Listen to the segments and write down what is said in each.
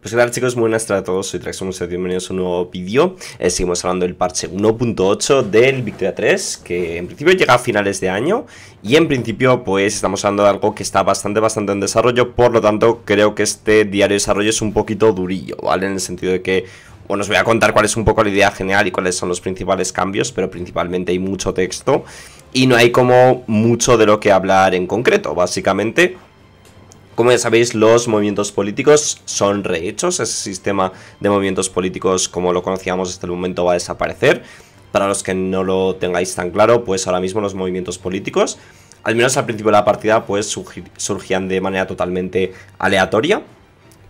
Pues tal chicos, muy buenas tardes a todos, soy y bienvenidos a un nuevo vídeo eh, Seguimos hablando del parche 1.8 del Victoria 3 Que en principio llega a finales de año Y en principio pues estamos hablando de algo que está bastante bastante en desarrollo Por lo tanto creo que este diario de desarrollo es un poquito durillo, ¿vale? En el sentido de que bueno, os voy a contar cuál es un poco la idea general y cuáles son los principales cambios, pero principalmente hay mucho texto y no hay como mucho de lo que hablar en concreto, básicamente como ya sabéis, los movimientos políticos son rehechos, ese sistema de movimientos políticos como lo conocíamos hasta el momento va a desaparecer. Para los que no lo tengáis tan claro, pues ahora mismo los movimientos políticos, al menos al principio de la partida, pues surgían de manera totalmente aleatoria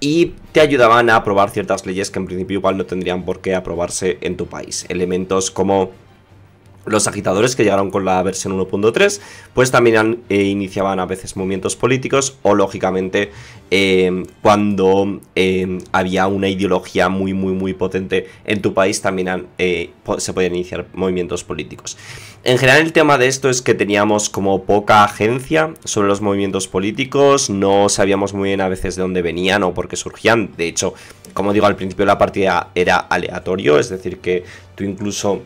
y te ayudaban a aprobar ciertas leyes que en principio igual no tendrían por qué aprobarse en tu país. Elementos como los agitadores que llegaron con la versión 1.3, pues también eh, iniciaban a veces movimientos políticos o lógicamente eh, cuando eh, había una ideología muy muy muy potente en tu país también se podían iniciar movimientos políticos. En general el tema de esto es que teníamos como poca agencia sobre los movimientos políticos, no sabíamos muy bien a veces de dónde venían o por qué surgían, de hecho, como digo al principio la partida era aleatorio, es decir que tú incluso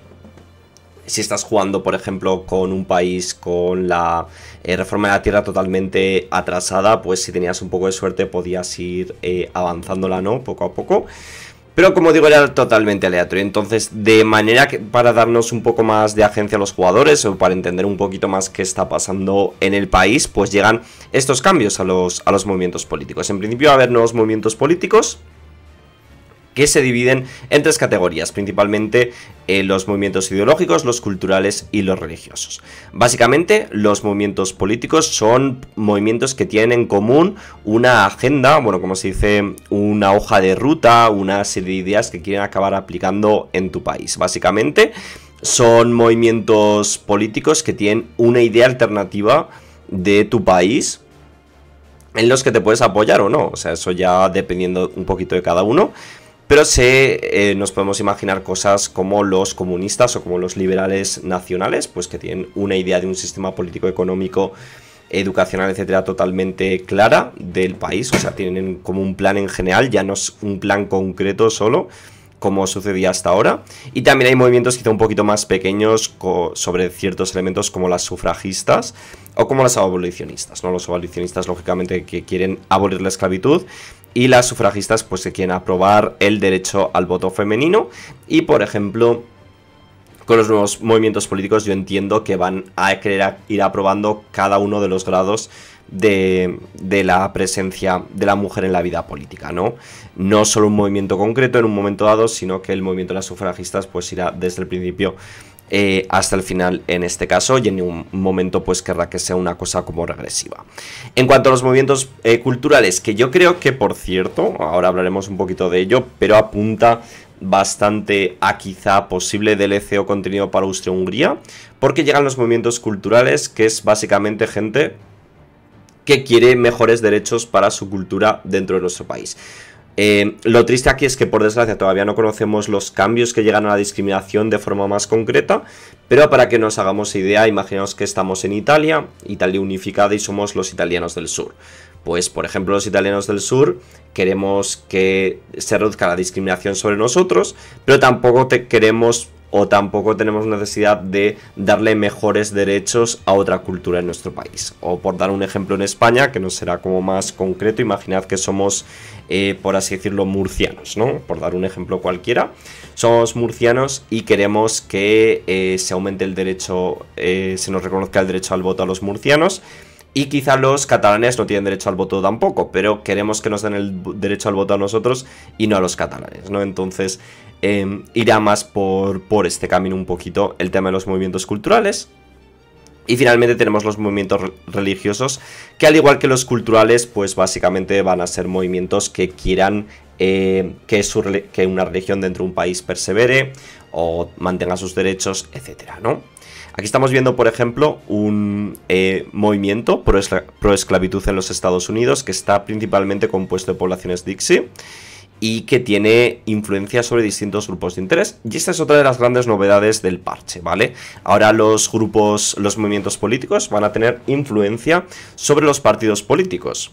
si estás jugando, por ejemplo, con un país con la eh, reforma de la tierra totalmente atrasada, pues si tenías un poco de suerte podías ir eh, avanzándola, ¿no? Poco a poco. Pero como digo, era totalmente aleatorio. Entonces, de manera que para darnos un poco más de agencia a los jugadores o para entender un poquito más qué está pasando en el país, pues llegan estos cambios a los, a los movimientos políticos. En principio va a haber nuevos movimientos políticos que se dividen en tres categorías, principalmente eh, los movimientos ideológicos, los culturales y los religiosos. Básicamente, los movimientos políticos son movimientos que tienen en común una agenda, bueno, como se dice, una hoja de ruta, una serie de ideas que quieren acabar aplicando en tu país. Básicamente, son movimientos políticos que tienen una idea alternativa de tu país, en los que te puedes apoyar o no, o sea, eso ya dependiendo un poquito de cada uno, pero se, eh, nos podemos imaginar cosas como los comunistas o como los liberales nacionales, pues que tienen una idea de un sistema político económico educacional, etcétera, totalmente clara del país, o sea, tienen como un plan en general, ya no es un plan concreto solo, como sucedía hasta ahora. Y también hay movimientos quizá un poquito más pequeños sobre ciertos elementos como las sufragistas o como las abolicionistas, ¿no? Los abolicionistas, lógicamente, que quieren abolir la esclavitud y las sufragistas pues se quieren aprobar el derecho al voto femenino y por ejemplo con los nuevos movimientos políticos yo entiendo que van a querer ir aprobando cada uno de los grados de, la presencia de la mujer en la vida política, ¿no? No solo un movimiento concreto en un momento dado, sino que el movimiento de las sufragistas pues irá desde el principio eh, hasta el final en este caso y en un momento pues querrá que sea una cosa como regresiva. En cuanto a los movimientos eh, culturales, que yo creo que por cierto, ahora hablaremos un poquito de ello, pero apunta bastante a quizá posible DLC o contenido para Austria-Hungría, porque llegan los movimientos culturales, que es básicamente gente que quiere mejores derechos para su cultura dentro de nuestro país. Eh, lo triste aquí es que por desgracia todavía no conocemos los cambios que llegan a la discriminación de forma más concreta, pero para que nos hagamos idea, imaginaos que estamos en Italia, Italia unificada y somos los italianos del sur. Pues por ejemplo los italianos del sur queremos que se reduzca la discriminación sobre nosotros, pero tampoco te queremos o tampoco tenemos necesidad de darle mejores derechos a otra cultura en nuestro país. O por dar un ejemplo en España, que no será como más concreto, imaginad que somos, eh, por así decirlo, murcianos, ¿no? Por dar un ejemplo cualquiera, somos murcianos y queremos que eh, se aumente el derecho, eh, se nos reconozca el derecho al voto a los murcianos. Y quizá los catalanes no tienen derecho al voto tampoco, pero queremos que nos den el derecho al voto a nosotros y no a los catalanes, ¿no? Entonces, Em, irá más por, este camino un poquito el tema de los movimientos culturales. Y finalmente tenemos los movimientos religiosos, que al igual que los culturales, pues básicamente van a ser movimientos que quieran eh, que, una religión dentro de un país persevere o mantenga sus derechos, etcétera, ¿no? Aquí estamos viendo, por ejemplo, un eh, movimiento pro, esclavitud en los Estados Unidos que está principalmente compuesto de poblaciones Dixie y que tiene influencia sobre distintos grupos de interés. Y esta es otra de las grandes novedades del parche, ¿vale? Ahora los grupos, los movimientos políticos van a tener influencia sobre los partidos políticos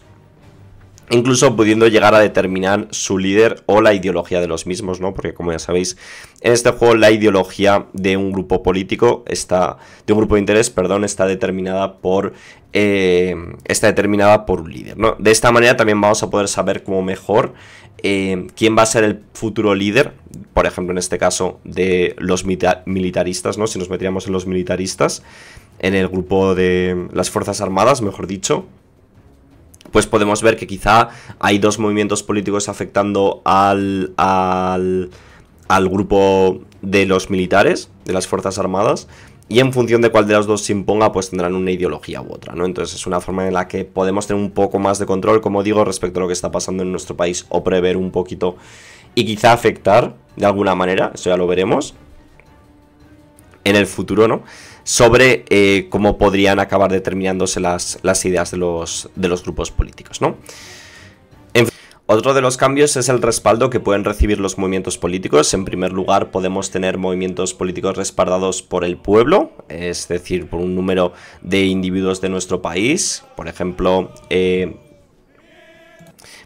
incluso pudiendo llegar a determinar su líder o la ideología de los mismos, ¿no? Porque como ya sabéis, en este juego la ideología de un grupo político está, de un grupo de interés, perdón, está determinada por, eh, está determinada por un líder, ¿no? De esta manera también vamos a poder saber cómo mejor eh, quién va a ser el futuro líder, por ejemplo, en este caso de los militaristas, ¿no? Si nos metíamos en los militaristas, en el grupo de las Fuerzas Armadas, mejor dicho, pues podemos ver que quizá hay dos movimientos políticos afectando al, al, al, grupo de los militares, de las Fuerzas Armadas, y en función de cuál de los dos se imponga, pues tendrán una ideología u otra, ¿no? Entonces es una forma en la que podemos tener un poco más de control, como digo, respecto a lo que está pasando en nuestro país, o prever un poquito y quizá afectar de alguna manera, eso ya lo veremos en el futuro, ¿no? sobre eh, cómo podrían acabar determinándose las, ideas de los, de los, grupos políticos, ¿no? otro de los cambios es el respaldo que pueden recibir los movimientos políticos. En primer lugar, podemos tener movimientos políticos respaldados por el pueblo, es decir, por un número de individuos de nuestro país. Por ejemplo, eh,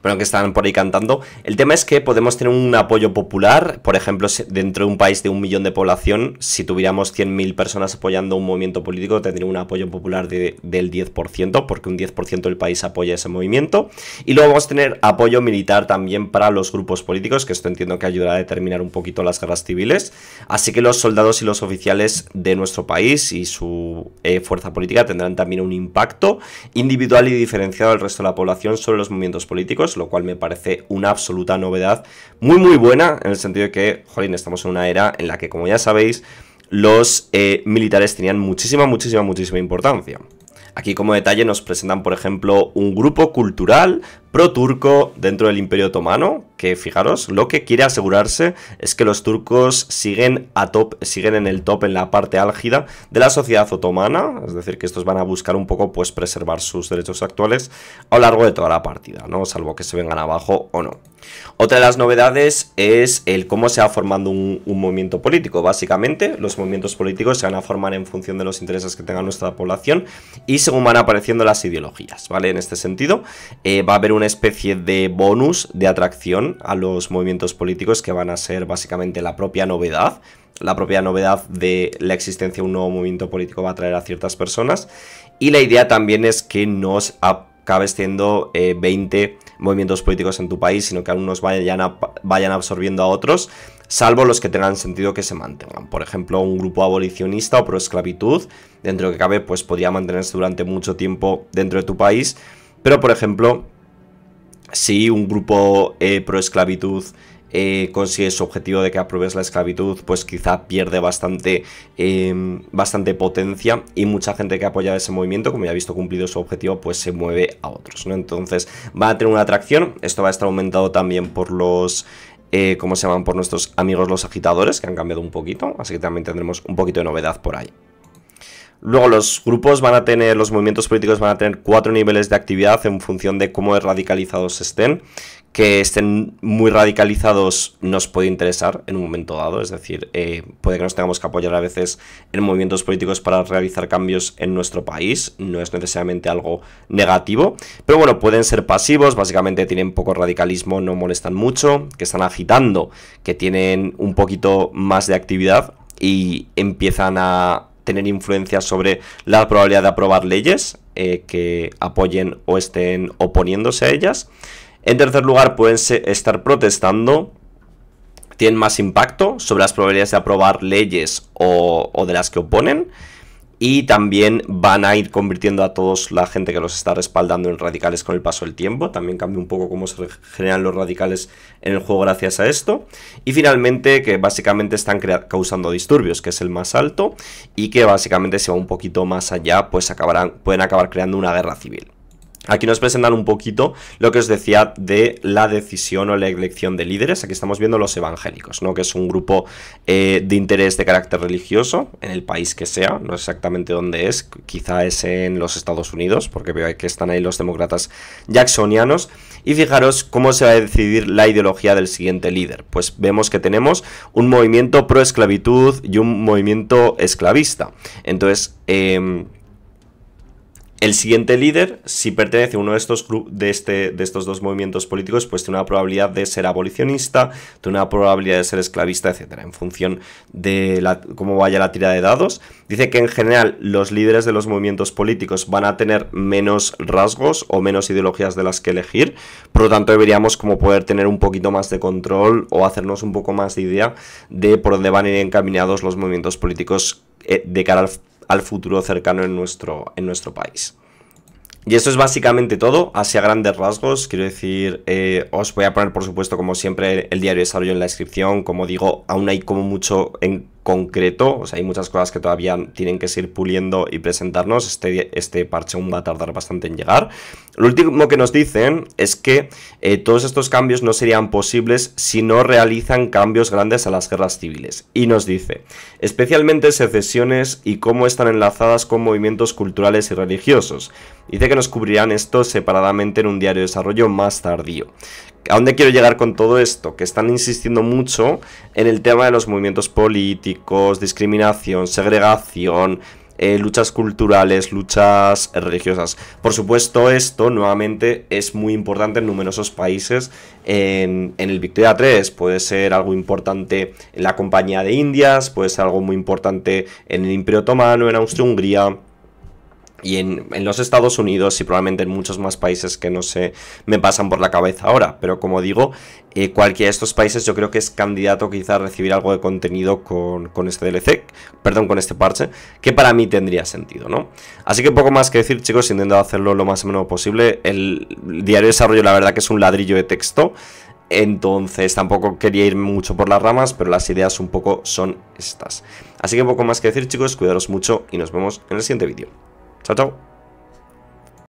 bueno, que están por ahí cantando. El tema es que podemos tener un apoyo popular, por ejemplo, dentro de un país de un millón de población, si tuviéramos 100.000 personas apoyando un movimiento político, tendríamos un apoyo popular del 10%, porque un 10% del país apoya ese movimiento. Y luego vamos a tener apoyo militar también para los grupos políticos, que esto entiendo que ayudará a determinar un poquito las guerras civiles. Así que los soldados y los oficiales de nuestro país y su eh, fuerza política tendrán también un impacto individual y diferenciado al resto de la población sobre los movimientos políticos lo cual me parece una absoluta novedad muy muy buena, en el sentido de que, jolín, estamos en una era en la que, como ya sabéis, los eh, militares tenían muchísima, muchísima, muchísima importancia. Aquí como detalle nos presentan, por ejemplo, un grupo cultural pro-turco dentro del Imperio Otomano, que fijaros, lo que quiere asegurarse es que los turcos siguen, a top, siguen en el top, en la parte álgida de la sociedad otomana, es decir, que estos van a buscar un poco pues preservar sus derechos actuales a lo largo de toda la partida, ¿no? Salvo que se vengan abajo o no. Otra de las novedades es el cómo se va formando un, movimiento político. Básicamente, los movimientos políticos se van a formar en función de los intereses que tenga nuestra población y según van apareciendo las ideologías, ¿vale? En este sentido, eh, va a haber una especie de bonus de atracción a los movimientos políticos que van a ser básicamente la propia novedad. La propia novedad de la existencia de un nuevo movimiento político va a atraer a ciertas personas. Y la idea también es que no acabes siendo 20 eh, movimientos políticos en tu país, sino que algunos vayan, vayan absorbiendo a otros, salvo los que tengan sentido que se mantengan. Por ejemplo, un grupo abolicionista o pro esclavitud dentro de que cabe, pues podría mantenerse durante mucho tiempo dentro de tu país, pero por ejemplo, si un grupo eh, pro esclavitud eh, consigue su objetivo de que apruebes la esclavitud, pues quizá pierde bastante, eh, bastante potencia y mucha gente que apoya ese movimiento, como ya ha visto cumplido su objetivo, pues se mueve a otros, Entonces va a tener una atracción, esto va a estar aumentado también por los... como ¿Cómo se llaman? Por nuestros amigos los agitadores, que han cambiado un poquito, así que también tendremos un poquito de novedad por ahí. Luego los grupos van a tener, los movimientos políticos van a tener cuatro niveles de actividad en función de cómo radicalizados estén. Que estén muy radicalizados nos puede interesar en un momento dado, es decir, eh, puede que nos tengamos que apoyar a veces en movimientos políticos para realizar cambios en nuestro país, no es necesariamente algo negativo, pero bueno, pueden ser pasivos, básicamente tienen poco radicalismo, no molestan mucho, que están agitando, que tienen un poquito más de actividad y empiezan a tener influencia sobre la probabilidad de aprobar leyes eh, que apoyen o estén oponiéndose a ellas. En tercer lugar, pueden estar protestando tienen más impacto sobre las probabilidades de aprobar leyes o de las que oponen y también van a ir convirtiendo a todos la gente que los está respaldando en radicales con el paso del tiempo. También cambia un poco cómo se generan los radicales en el juego gracias a esto. Y finalmente que básicamente están causando disturbios, que es el más alto, y que básicamente si va un poquito más allá, pues acabarán, pueden acabar creando una guerra civil. Aquí nos presentan un poquito lo que os decía de la decisión o la elección de líderes. Aquí estamos viendo los evangélicos, ¿no? que es un grupo eh, de interés de carácter religioso en el país que sea, no exactamente dónde es, quizá es en los Estados Unidos, porque veo que están ahí los demócratas jacksonianos. Y fijaros cómo se va a decidir la ideología del siguiente líder. Pues vemos que tenemos un movimiento pro esclavitud y un movimiento esclavista. Entonces, em, el siguiente líder, si pertenece a uno de estos, de, este, de estos dos movimientos políticos, pues tiene una probabilidad de ser abolicionista, tiene una probabilidad de ser esclavista, etcétera, en función de cómo vaya la tira de dados. Dice que en general los líderes de los movimientos políticos van a tener menos rasgos o menos ideologías de las que elegir, por lo tanto deberíamos como poder tener un poquito más de control o hacernos un poco más de idea de por dónde van a ir encaminados los movimientos políticos eh, de cara al al futuro cercano en nuestro, en nuestro país. Y esto es básicamente todo, hacia grandes rasgos. Quiero decir, eh, os voy a poner, por supuesto, como siempre, el diario de desarrollo en la descripción. Como digo, aún hay como mucho en concreto, o sea, hay muchas cosas que todavía tienen que seguir puliendo y presentarnos, este, este parche aún va a tardar bastante en llegar. Lo último que nos dicen es que eh, todos estos cambios no serían posibles si no realizan cambios grandes a las guerras civiles. Y nos dice, especialmente secesiones y cómo están enlazadas con movimientos culturales y religiosos. Dice que nos cubrirán esto separadamente en un diario de desarrollo más tardío. ¿A dónde quiero llegar con todo esto? Que están insistiendo mucho en el tema de los movimientos políticos, discriminación, segregación, eh, luchas culturales, luchas religiosas. Por supuesto, esto nuevamente es muy importante en numerosos países. En, el Victoria 3 puede ser algo importante en la Compañía de Indias, puede ser algo muy importante en el Imperio Otomano, en Austria-Hungría. Y en, los Estados Unidos y probablemente en muchos más países que no sé, me pasan por la cabeza ahora. Pero como digo, eh, cualquiera de estos países yo creo que es candidato quizá a recibir algo de contenido con, este DLC, perdón, con este parche, que para mí tendría sentido, ¿no? Así que poco más que decir, chicos, intento hacerlo lo más o menos posible. El diario de desarrollo la verdad que es un ladrillo de texto. Entonces tampoco quería ir mucho por las ramas, pero las ideas un poco son estas. Así que poco más que decir chicos, cuidaros mucho y nos vemos en el siguiente vídeo. Chao, chao.